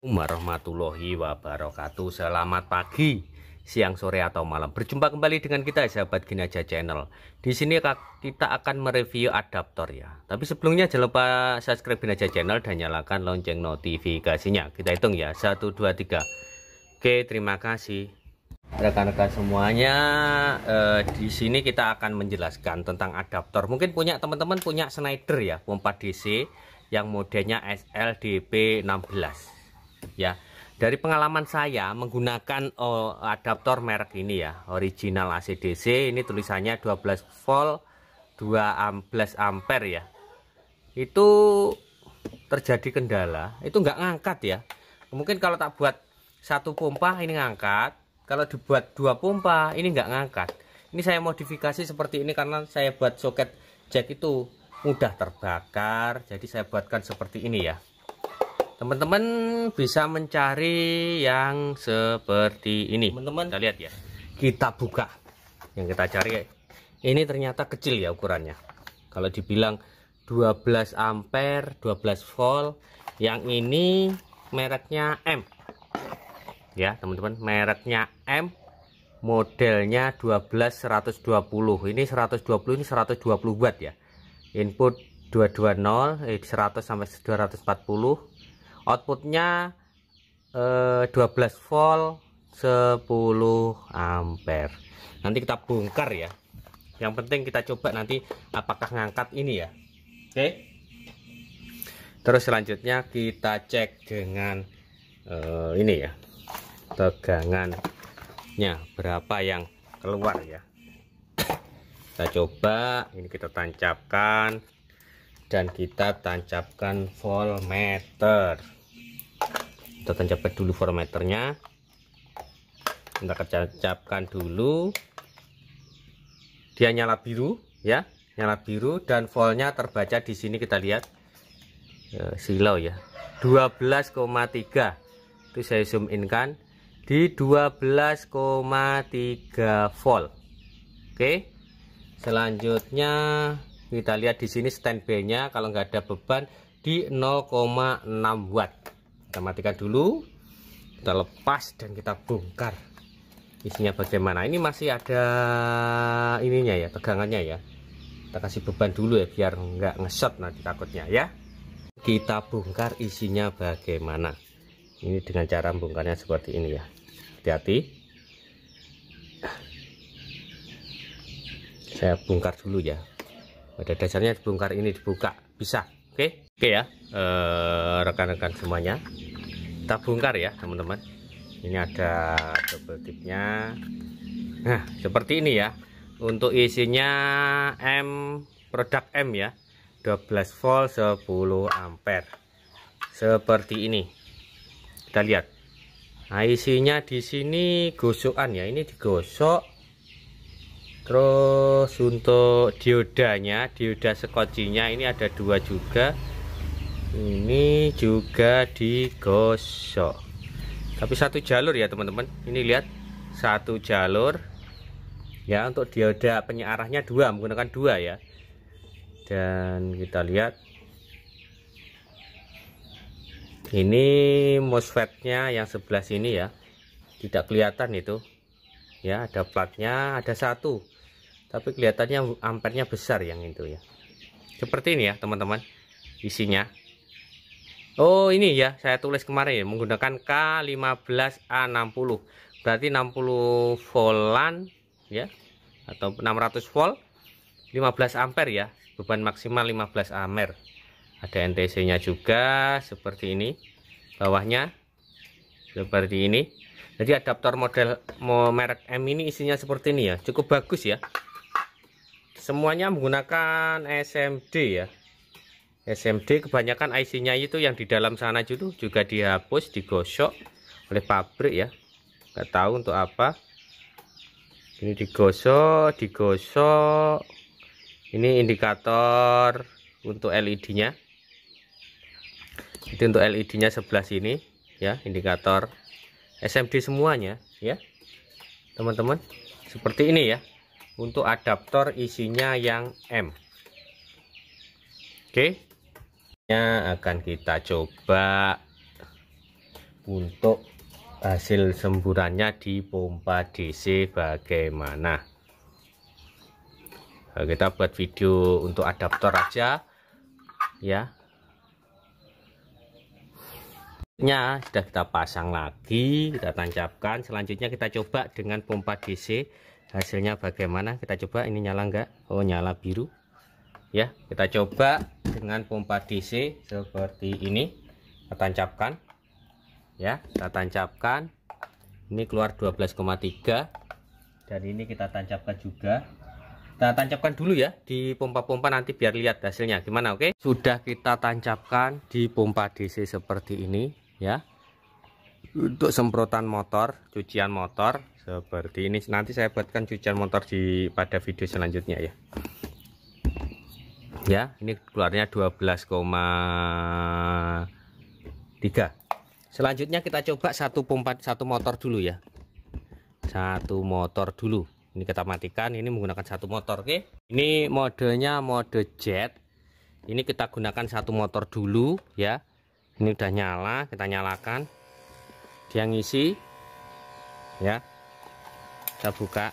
warahmatullahi wabarakatuh Selamat pagi, siang, sore, atau malam Berjumpa kembali dengan kita sahabat Ginaja Channel Di sini kita akan mereview adaptor ya Tapi sebelumnya jangan lupa subscribe Ginaja Channel Dan nyalakan lonceng notifikasinya Kita hitung ya, 1, 2, 3 Oke, terima kasih Rekan-rekan semuanya eh, Di sini kita akan menjelaskan tentang adaptor Mungkin punya teman-teman punya Snyder ya, pompa DC yang modelnya SLDP 16 ya dari pengalaman saya menggunakan oh, adaptor merek ini ya original ACDC ini tulisannya 12 volt 12 ampere ya itu terjadi kendala itu nggak ngangkat ya mungkin kalau tak buat satu pompa ini ngangkat kalau dibuat dua pompa ini nggak ngangkat ini saya modifikasi seperti ini karena saya buat soket jack itu mudah terbakar jadi saya buatkan seperti ini ya teman-teman bisa mencari yang seperti ini teman-teman kita lihat ya kita buka yang kita cari ini ternyata kecil ya ukurannya kalau dibilang 12 ampere 12 volt yang ini mereknya M ya teman-teman mereknya M modelnya 12120 ini 120 ini 120 watt ya input 220 eh, 100 sampai 240 outputnya eh, 12 volt 10 ampere nanti kita bongkar ya yang penting kita coba nanti apakah ngangkat ini ya oke okay. terus selanjutnya kita cek dengan eh, ini ya tegangannya berapa yang keluar ya kita coba ini kita tancapkan dan kita tancapkan voltmeter kita tancapkan dulu formaternya kita kecapkan dulu dia nyala biru ya nyala biru dan voltnya terbaca di sini kita lihat ya, silau ya 12,3 itu saya zoom in kan di 12,3 volt oke selanjutnya kita lihat di sini standby nya kalau nggak ada beban di 0,6 watt kita matikan dulu kita lepas dan kita bongkar isinya bagaimana ini masih ada ininya ya tegangannya ya kita kasih beban dulu ya biar nggak ngeset nanti takutnya ya kita bongkar isinya bagaimana ini dengan cara bongkarnya seperti ini ya hati-hati saya bongkar dulu ya pada dasarnya dibongkar ini dibuka bisa Oke, oke ya, eh, rekan-rekan semuanya, kita bongkar ya, teman-teman. Ini ada double tipnya. Nah, seperti ini ya. Untuk isinya M produk M ya. 12 volt 10 ampere. Seperti ini. Kita lihat. Nah, isinya di sini gosokan ya. Ini digosok terus untuk diodanya dioda sekocinya ini ada dua juga ini juga digosok tapi satu jalur ya teman-teman ini lihat satu jalur ya untuk dioda penyearahnya dua menggunakan dua ya dan kita lihat ini MOSFETnya yang sebelah sini ya tidak kelihatan itu ya ada platnya ada satu tapi kelihatannya ampernya besar yang itu ya seperti ini ya teman-teman isinya Oh ini ya saya tulis kemarin ya, menggunakan K15A60 berarti 60 volan ya atau 600 volt 15 ampere ya beban maksimal 15 ampere ada NTC nya juga seperti ini bawahnya seperti ini jadi adaptor model merek M ini isinya seperti ini ya, cukup bagus ya. Semuanya menggunakan SMD ya. SMD kebanyakan IC-nya itu yang di dalam sana itu juga dihapus, digosok oleh pabrik ya. Gak tahu untuk apa. Ini digosok, digosok. Ini indikator untuk LED-nya. Itu untuk LED-nya sebelah sini ya, indikator SMD semuanya ya teman-teman seperti ini ya untuk adaptor isinya yang M oke okay. akan kita coba untuk hasil semburannya di pompa DC bagaimana kita buat video untuk adaptor aja ya nya sudah kita pasang lagi kita tancapkan selanjutnya kita coba dengan pompa DC hasilnya bagaimana kita coba ini nyala enggak Oh nyala biru ya kita coba dengan pompa DC seperti ini kita tancapkan ya kita tancapkan ini keluar 12,3 dan ini kita tancapkan juga kita tancapkan dulu ya di pompa-pompa nanti biar lihat hasilnya gimana oke okay? sudah kita tancapkan di pompa DC seperti ini ya untuk semprotan motor cucian motor seperti ini nanti saya buatkan cucian motor di pada video selanjutnya ya ya ini keluarnya 12,3 selanjutnya kita coba satu pompa satu motor dulu ya satu motor dulu ini kita matikan ini menggunakan satu motor oke okay? ini modenya mode jet ini kita gunakan satu motor dulu ya ini udah nyala kita nyalakan dia ngisi ya kita buka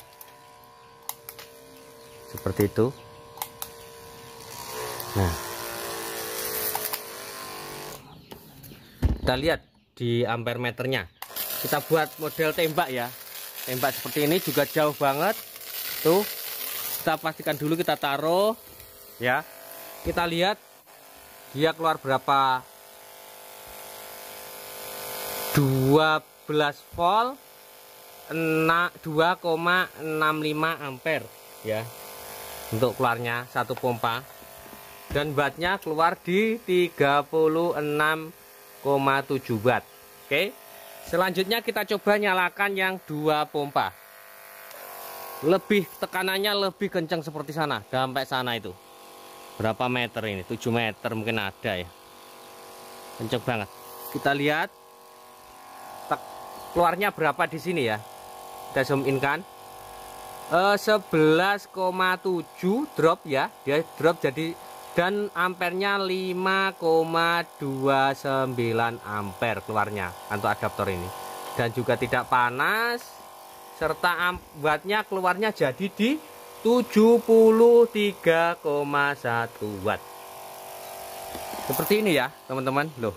seperti itu nah kita lihat di ampere meternya kita buat model tembak ya tembak seperti ini juga jauh banget tuh kita pastikan dulu kita taruh ya kita lihat dia keluar berapa 12 volt 2,65 ampere ya untuk keluarnya satu pompa dan wattnya keluar di 36,7 watt oke selanjutnya kita coba nyalakan yang dua pompa lebih tekanannya lebih kencang seperti sana sampai sana itu berapa meter ini 7 meter mungkin ada ya kenceng banget kita lihat keluarnya berapa di sini ya kita zoom in kan e, 11,7 drop ya dia drop jadi dan ampernya 5,29 ampere keluarnya untuk adaptor ini dan juga tidak panas serta wattnya keluarnya jadi di 73,1 watt seperti ini ya teman-teman loh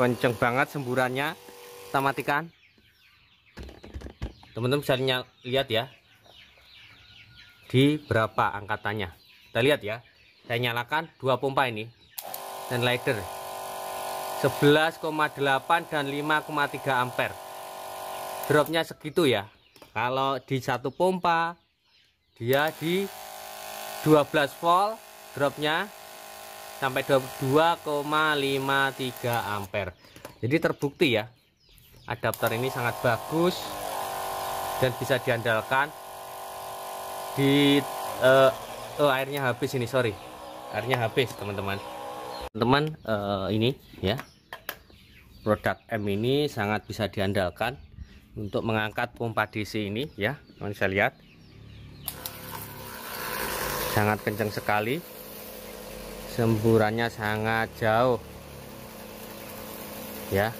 kenceng banget semburannya kita matikan teman-teman bisa lihat ya di berapa angkatannya kita lihat ya saya nyalakan dua pompa ini dan lighter 11,8 dan 5,3 ampere dropnya segitu ya kalau di satu pompa dia di 12 volt dropnya sampai 2,53 ampere jadi terbukti ya adaptor ini sangat bagus dan bisa diandalkan di uh, oh, airnya habis ini sorry airnya habis teman-teman teman-teman uh, ini ya produk M ini sangat bisa diandalkan untuk mengangkat pompa DC ini ya teman bisa lihat sangat kencang sekali semburannya sangat jauh ya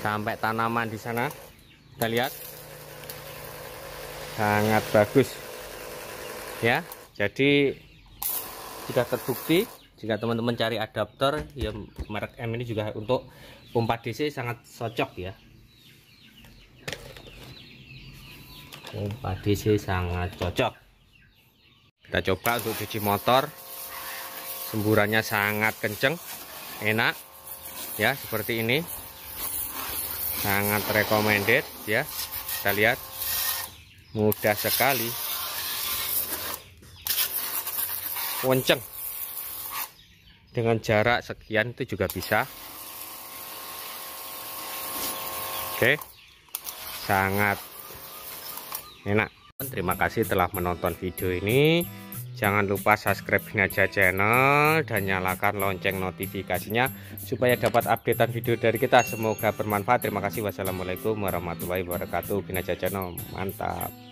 sampai tanaman di sana kita lihat sangat bagus ya jadi jika terbukti jika teman-teman cari adapter ya merek M ini juga untuk pompa DC sangat cocok ya pompa DC sangat cocok kita coba untuk cuci motor semburannya sangat kenceng enak ya seperti ini sangat recommended ya kita lihat mudah sekali wonceng dengan jarak sekian itu juga bisa oke sangat enak terima kasih telah menonton video ini jangan lupa subscribe aja channel dan nyalakan lonceng notifikasinya supaya dapat updatean video dari kita semoga bermanfaat terima kasih wassalamualaikum warahmatullahi wabarakatuh Binaja channel mantap